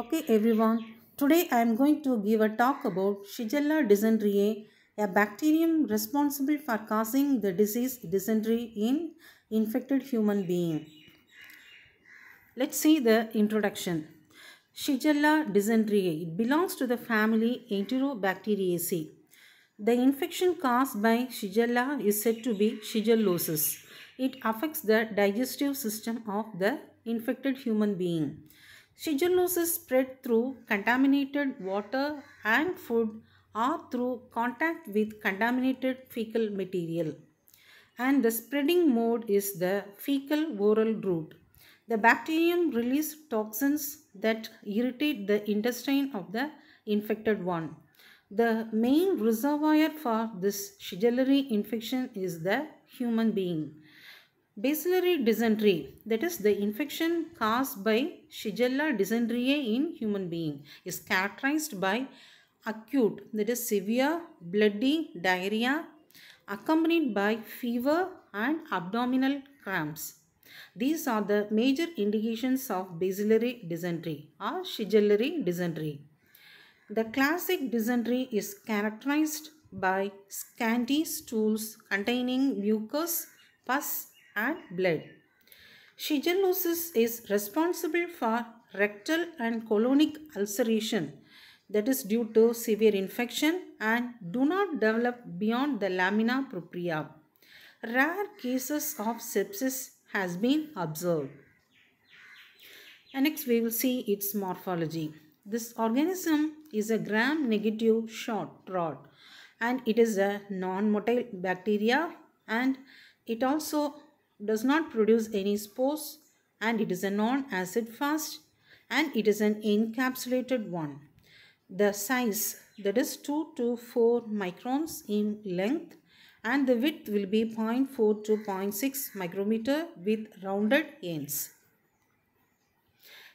Okay everyone, today I am going to give a talk about Shigella dysentery, a bacterium responsible for causing the disease dysentery in infected human being. Let's see the introduction. Shigella dysentery it belongs to the family Enterobacteriaceae. The infection caused by Shigella is said to be shigellosis. It affects the digestive system of the infected human being. Shigellosis spread through contaminated water and food or through contact with contaminated fecal material. And the spreading mode is the fecal oral route. The bacterium release toxins that irritate the intestine of the infected one. The main reservoir for this shigellosis infection is the human being. Bacillary dysentery, that is the infection caused by Shigella dysentery in human being, is characterized by acute, that is severe bloody diarrhea accompanied by fever and abdominal cramps. These are the major indications of bacillary dysentery or Shigella dysentery. The classic dysentery is characterized by scanty stools containing mucus, pus and blood. Shigellosis is responsible for rectal and colonic ulceration that is due to severe infection and do not develop beyond the lamina propria. Rare cases of sepsis has been observed. And next we will see its morphology. This organism is a gram-negative short rod and it is a non-motile bacteria and it also does not produce any spores and it is a non-acid fast and it is an encapsulated one. The size that is 2 to 4 microns in length and the width will be 0.4 to 0.6 micrometer with rounded ends.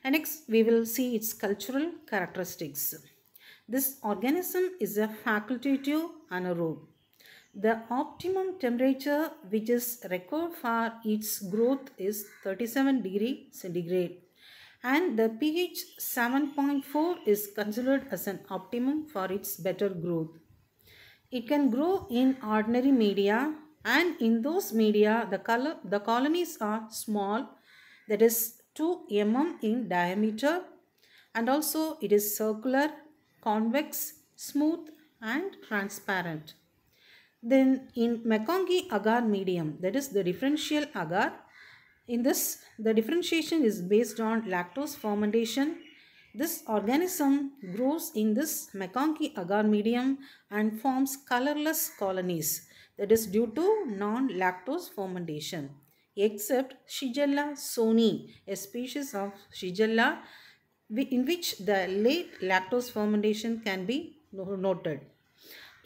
And next we will see its cultural characteristics. This organism is a facultative anaerobe the optimum temperature which is required for its growth is 37 degree centigrade and the pH 7.4 is considered as an optimum for its better growth. It can grow in ordinary media and in those media the, color, the colonies are small that is 2 mm in diameter and also it is circular, convex, smooth and transparent. Then in Makongi agar medium, that is the differential agar, in this the differentiation is based on lactose fermentation. This organism grows in this Makongi agar medium and forms colorless colonies that is due to non-lactose fermentation except Shigella soni, a species of Shigella in which the late lactose fermentation can be noted.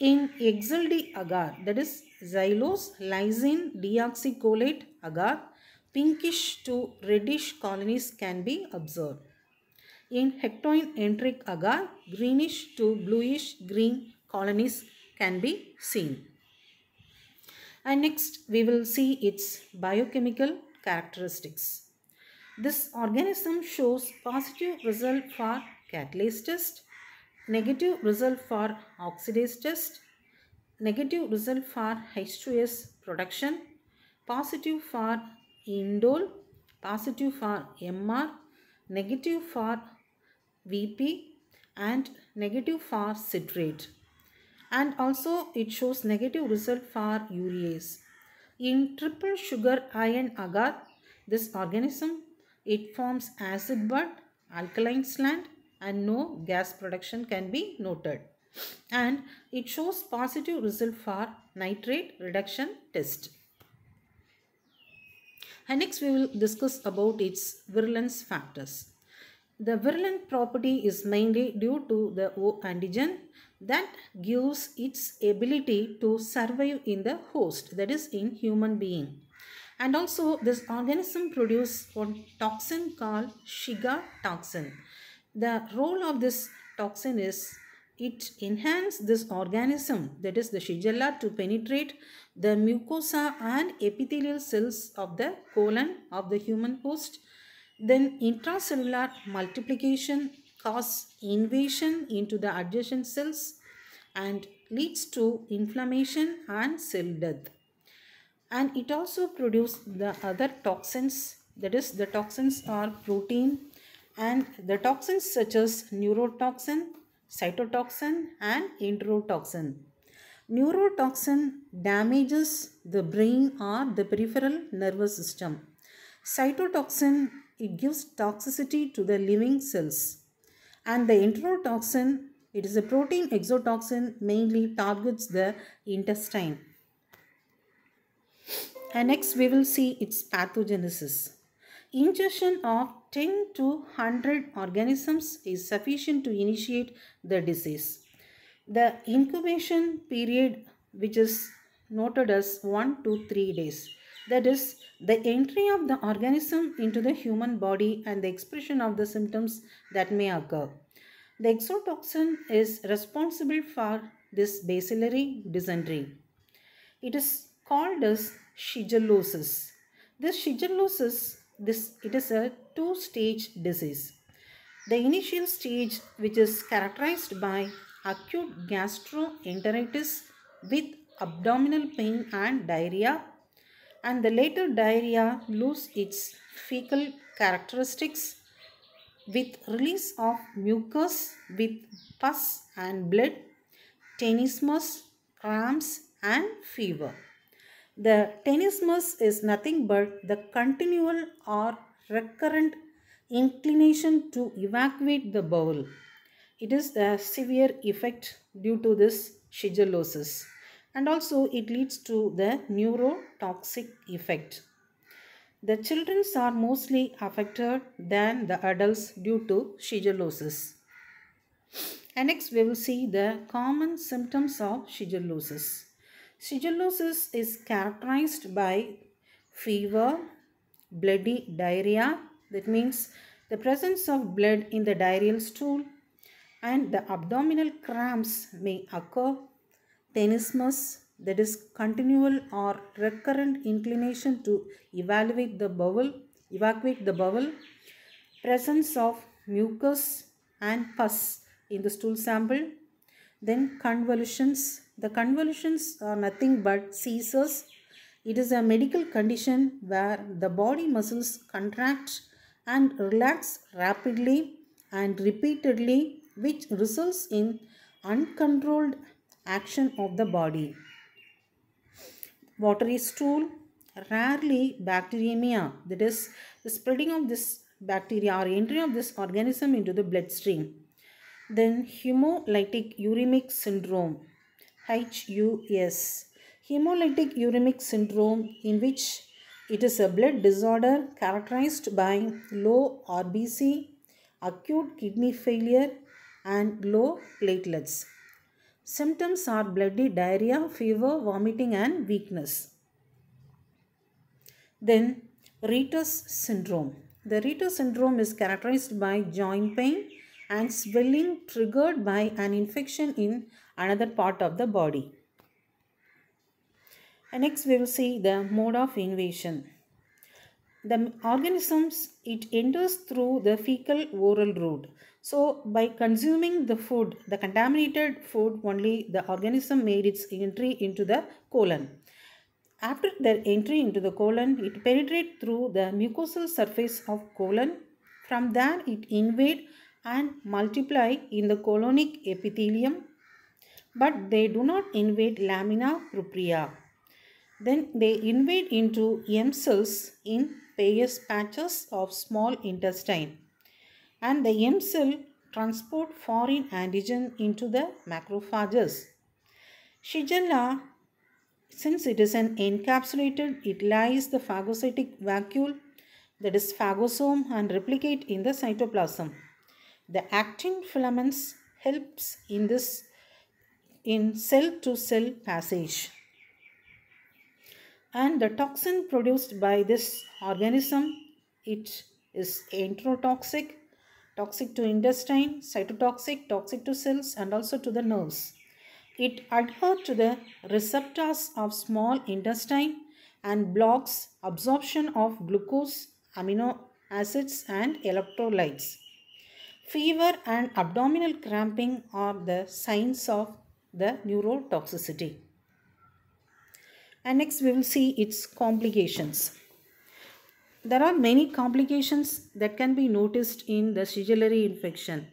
In XLD agar, that is xylose lysine deoxycholate agar, pinkish to reddish colonies can be observed. In Enteric agar, greenish to bluish green colonies can be seen. And next we will see its biochemical characteristics. This organism shows positive result for catalase test negative result for oxidase test, negative result for H2S production, positive for indole, positive for MR, negative for VP and negative for citrate. And also it shows negative result for urease. In triple sugar iron agar, this organism, it forms acid bud, alkaline slant and no gas production can be noted and it shows positive result for nitrate reduction test. And next we will discuss about its virulence factors. The virulent property is mainly due to the O antigen that gives its ability to survive in the host that is in human being. And also this organism produces one toxin called Shiga toxin the role of this toxin is it enhances this organism that is the shigella to penetrate the mucosa and epithelial cells of the colon of the human host. Then intracellular multiplication causes invasion into the adjacent cells and leads to inflammation and cell death. And it also produces the other toxins that is the toxins are protein, and the toxins such as neurotoxin, cytotoxin and enterotoxin. Neurotoxin damages the brain or the peripheral nervous system. Cytotoxin, it gives toxicity to the living cells. And the enterotoxin, it is a protein exotoxin mainly targets the intestine. And next we will see its pathogenesis ingestion of 10 to 100 organisms is sufficient to initiate the disease. The incubation period which is noted as 1 to 3 days. That is the entry of the organism into the human body and the expression of the symptoms that may occur. The exotoxin is responsible for this bacillary dysentery. It is called as shigellosis. This shigellosis this it is a two stage disease the initial stage which is characterized by acute gastroenteritis with abdominal pain and diarrhea and the later diarrhea lose its fecal characteristics with release of mucus with pus and blood tenesmus cramps and fever the tenesmus is nothing but the continual or recurrent inclination to evacuate the bowel. It is a severe effect due to this shigellosis and also it leads to the neurotoxic effect. The children are mostly affected than the adults due to shigellosis. And next we will see the common symptoms of shigellosis. Shigellosis is characterized by fever, bloody diarrhea, that means the presence of blood in the diarrheal stool and the abdominal cramps may occur, tenesmus, that is continual or recurrent inclination to evaluate the bowel, evacuate the bowel, presence of mucus and pus in the stool sample, then convulsions, the convulsions are nothing but seizures. It is a medical condition where the body muscles contract and relax rapidly and repeatedly which results in uncontrolled action of the body. Watery stool, rarely bacteremia that is the spreading of this bacteria or entry of this organism into the bloodstream. Then hemolytic uremic syndrome HUS. Hemolytic uremic syndrome in which it is a blood disorder characterized by low RBC, acute kidney failure and low platelets. Symptoms are bloody diarrhea, fever, vomiting and weakness. Then retus syndrome. The retus syndrome is characterized by joint pain and swelling triggered by an infection in another part of the body. And next we will see the mode of invasion. The organisms, it enters through the fecal-oral route. So by consuming the food, the contaminated food, only the organism made its entry into the colon. After their entry into the colon, it penetrates through the mucosal surface of colon. From there, it invade and multiply in the colonic epithelium but they do not invade lamina propria. Then they invade into M cells in various patches of small intestine and the M cell transport foreign antigen into the macrophages. Shigella, since it is an encapsulated, it lies the phagocytic vacuole that is phagosome and replicate in the cytoplasm. The actin filaments helps in this in cell to cell passage. And the toxin produced by this organism, it is enterotoxic, toxic to intestine, cytotoxic, toxic to cells and also to the nerves. It adheres to the receptors of small intestine and blocks absorption of glucose, amino acids and electrolytes. Fever and abdominal cramping are the signs of the neurotoxicity. And next we will see its complications. There are many complications that can be noticed in the sigillary infection.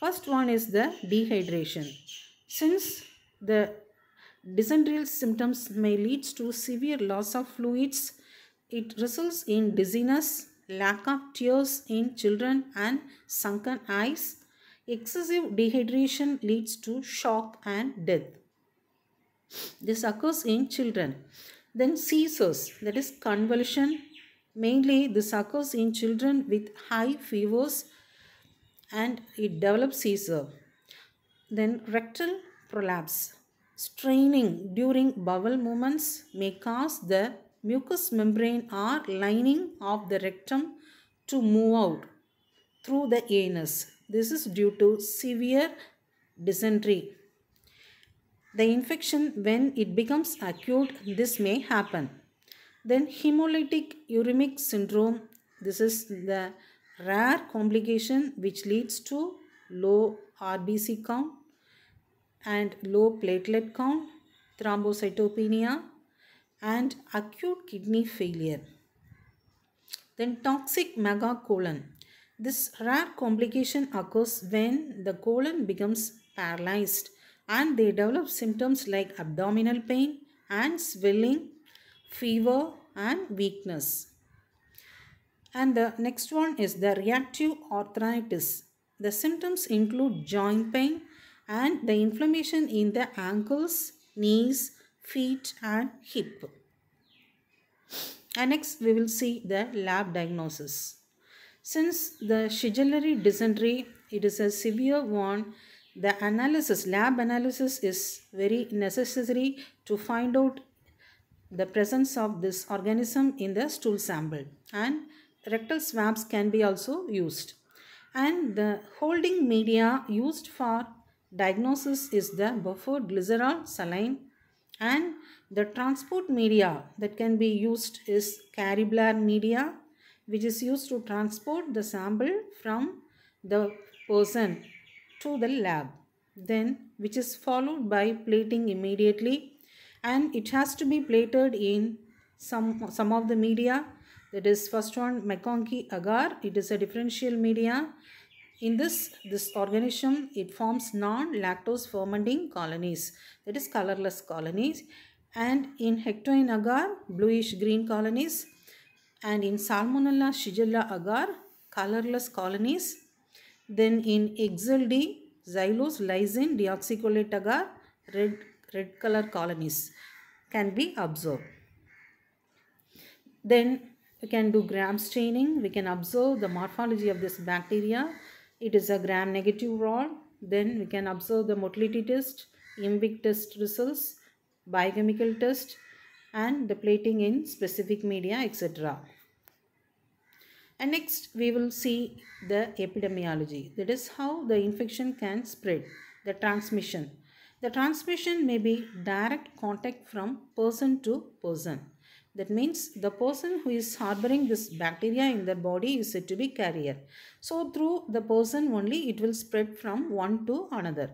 First one is the dehydration. Since the dysenterial symptoms may lead to severe loss of fluids, it results in dizziness, lack of tears in children and sunken eyes, Excessive dehydration leads to shock and death. This occurs in children. Then seizures, that is convulsion. Mainly this occurs in children with high fevers and it develops seizure. Then rectal prolapse. Straining during bowel movements may cause the mucous membrane or lining of the rectum to move out through the anus this is due to severe dysentery. The infection, when it becomes acute, this may happen. Then hemolytic uremic syndrome. This is the rare complication which leads to low RBC count and low platelet count, thrombocytopenia and acute kidney failure. Then toxic megacolon. This rare complication occurs when the colon becomes paralyzed and they develop symptoms like abdominal pain and swelling, fever and weakness. And the next one is the reactive arthritis. The symptoms include joint pain and the inflammation in the ankles, knees, feet and hip. And next we will see the lab diagnosis. Since the sigillary dysentery, it is a severe one, the analysis, lab analysis is very necessary to find out the presence of this organism in the stool sample and rectal swabs can be also used. And the holding media used for diagnosis is the buffer glycerol saline and the transport media that can be used is cariblar media which is used to transport the sample from the person to the lab then which is followed by plating immediately and it has to be plated in some some of the media that is first one McConkie agar it is a differential media in this this organism it forms non lactose fermenting colonies that is colorless colonies and in hectoin agar bluish green colonies and in Salmonella Shigella agar, colorless colonies. Then in Exildi, xylose lysine deoxycholate agar, red, red color colonies can be observed. Then we can do gram staining. We can observe the morphology of this bacteria. It is a gram negative rod. Then we can observe the motility test, imbic test results, biochemical test and the plating in specific media etc. And next we will see the epidemiology. That is how the infection can spread, the transmission. The transmission may be direct contact from person to person. That means the person who is harboring this bacteria in their body is said to be carrier. So through the person only it will spread from one to another.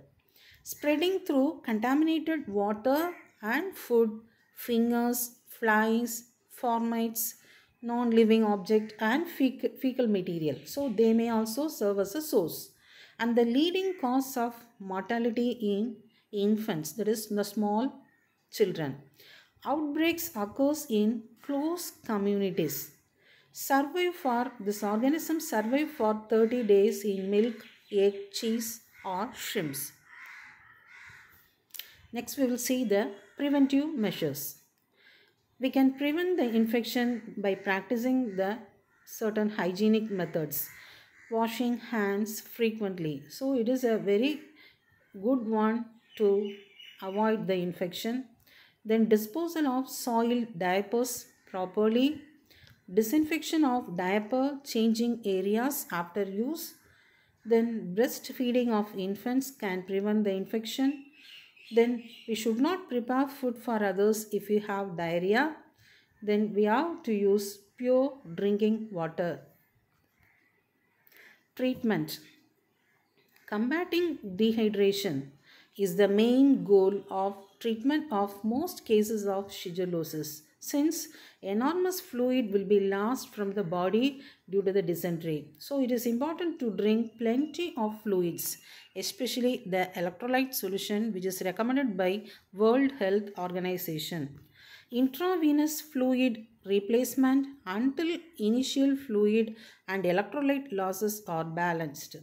Spreading through contaminated water and food, fingers, flies, formites, non-living object and fecal material. So they may also serve as a source. And the leading cause of mortality in infants, that is the small children. Outbreaks occurs in close communities. Survive for, this organism survive for 30 days in milk, egg, cheese or shrimps. Next we will see the preventive measures. We can prevent the infection by practicing the certain hygienic methods. Washing hands frequently. So it is a very good one to avoid the infection. Then disposal of soiled diapers properly. Disinfection of diaper changing areas after use. Then breastfeeding of infants can prevent the infection then we should not prepare food for others if we have diarrhea. Then we have to use pure drinking water. Treatment Combating dehydration is the main goal of treatment of most cases of shigellosis since enormous fluid will be lost from the body due to the dysentery. So it is important to drink plenty of fluids, especially the electrolyte solution which is recommended by World Health Organization. Intravenous fluid replacement until initial fluid and electrolyte losses are balanced.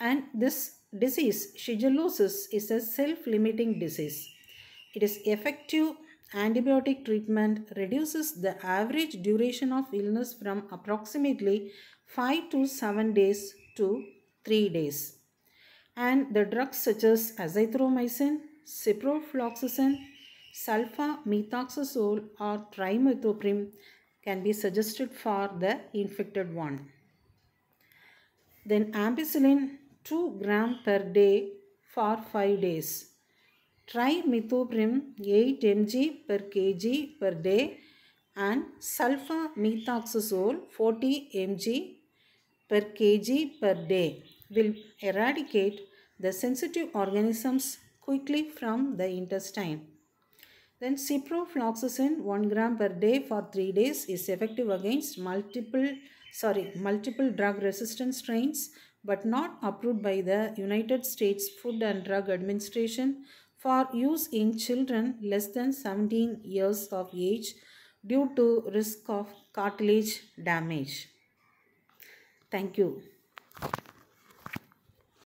And this disease, shigellosis, is a self-limiting disease. It is effective antibiotic treatment reduces the average duration of illness from approximately 5 to 7 days to 3 days. And the drugs such as azithromycin, ciprofloxacin, sulfamethoxazole or trimethoprim can be suggested for the infected one. Then ampicillin 2 gram per day for 5 days trimethoprim 8 mg per kg per day and sulfamethoxazole 40 mg per kg per day will eradicate the sensitive organisms quickly from the intestine. Then ciprofloxacin 1 gram per day for 3 days is effective against multiple sorry multiple drug resistant strains but not approved by the United States Food and Drug Administration for use in children less than 17 years of age due to risk of cartilage damage. Thank you.